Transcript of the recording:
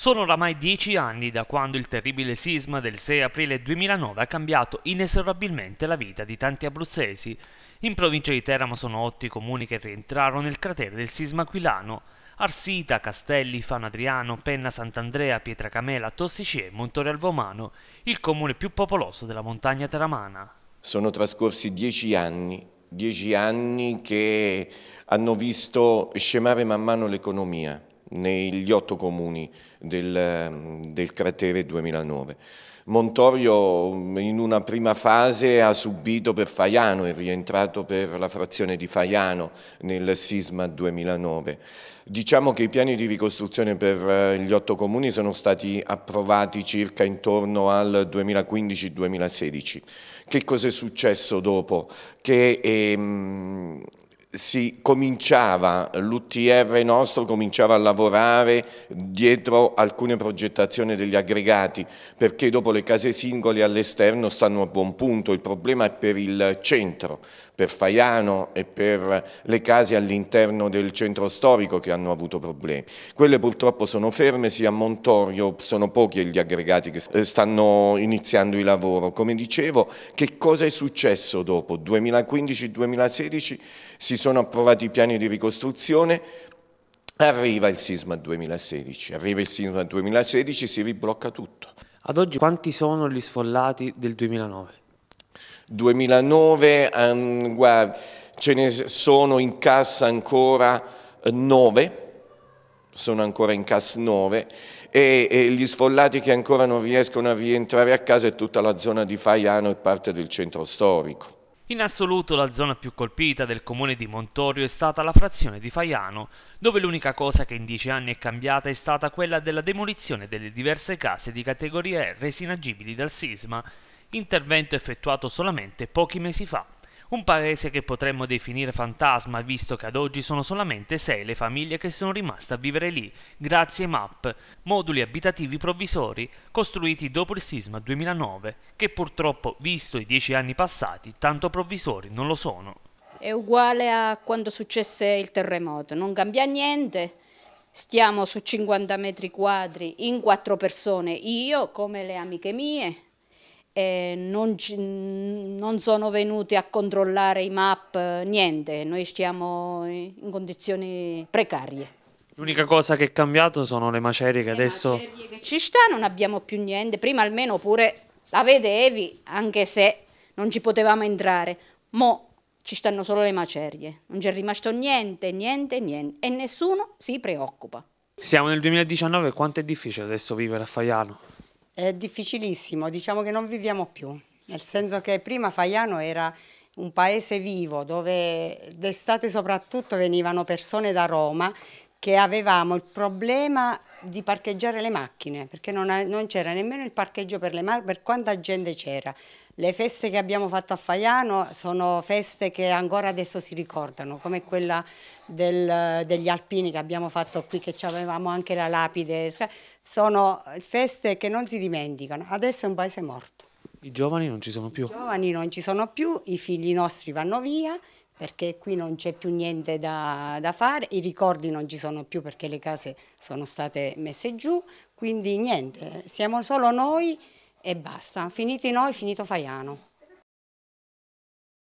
Sono oramai dieci anni da quando il terribile sisma del 6 aprile 2009 ha cambiato inesorabilmente la vita di tanti abruzzesi. In provincia di Teramo sono otto i comuni che rientrarono nel cratere del sisma aquilano. Arsita, Castelli, Fano Adriano, Penna Sant'Andrea, Pietracamela, Tossice e Montore Alvomano, il comune più popoloso della montagna teramana. Sono trascorsi dieci anni, dieci anni che hanno visto scemare man mano l'economia, negli otto comuni del, del cratere 2009. Montorio in una prima fase ha subito per Faiano, è rientrato per la frazione di Faiano nel sisma 2009. Diciamo che i piani di ricostruzione per eh, gli otto comuni sono stati approvati circa intorno al 2015-2016. Che cosa è successo dopo? Che ehm, si cominciava, l'UTR nostro cominciava a lavorare dietro alcune progettazioni degli aggregati, perché dopo le case singole all'esterno stanno a buon punto, il problema è per il centro, per Faiano e per le case all'interno del centro storico che hanno avuto problemi. Quelle purtroppo sono ferme, sia a Montorio sono pochi gli aggregati che eh, stanno iniziando il lavoro. Come dicevo, che cosa è successo dopo? 2015-2016 si sono approvati i piani di ricostruzione, arriva il sisma 2016, arriva il sisma 2016 si riblocca tutto. Ad oggi quanti sono gli sfollati del 2009? 2009, um, guarda, ce ne sono in cassa ancora 9, eh, sono ancora in cassa 9 e, e, gli sfollati che ancora non riescono a rientrare a casa è tutta la zona di Faiano e parte del centro storico. In assoluto la zona più colpita del comune di Montorio è stata la frazione di Faiano, dove l'unica cosa che in dieci anni è cambiata è stata quella della demolizione delle diverse case di categoria R resi inagibili dal sisma, intervento effettuato solamente pochi mesi fa. Un paese che potremmo definire fantasma visto che ad oggi sono solamente sei le famiglie che sono rimaste a vivere lì, grazie ai MAP, moduli abitativi provvisori costruiti dopo il sisma 2009, che purtroppo, visto i dieci anni passati, tanto provvisori non lo sono. È uguale a quando successe il terremoto, non cambia niente, stiamo su 50 metri quadri in quattro persone, io come le amiche mie, e non, non, sono venuti a controllare i map, niente, noi stiamo in condizioni precarie. L'unica cosa che è cambiato sono le macerie che le adesso... Le macerie che ci stanno, non abbiamo più niente, prima almeno pure la vedevi, anche se non ci potevamo entrare, mo ci stanno solo le macerie, non c'è rimasto niente, niente, niente e nessuno si preoccupa. Siamo nel 2019, quanto è difficile adesso vivere a Faiano? È difficilissimo, diciamo che non viviamo più, nel senso che prima Faiano era un paese vivo dove d'estate soprattutto venivano persone da Roma che avevamo il problema di parcheggiare le macchine, perché non, non c'era nemmeno il parcheggio per le macchine, per quanta gente c'era. Le feste che abbiamo fatto a Faiano sono feste che ancora adesso si ricordano, come quella del, degli alpini che abbiamo fatto qui, che avevamo anche la lapide. Sono feste che non si dimenticano. Adesso è un paese morto. I giovani non ci sono più. I giovani non ci sono più, i figli nostri vanno via, perché qui non c'è più niente da, da, fare, i ricordi non ci sono più perché le case sono state messe giù, quindi niente, siamo solo noi e basta, finiti noi, finito Faiano.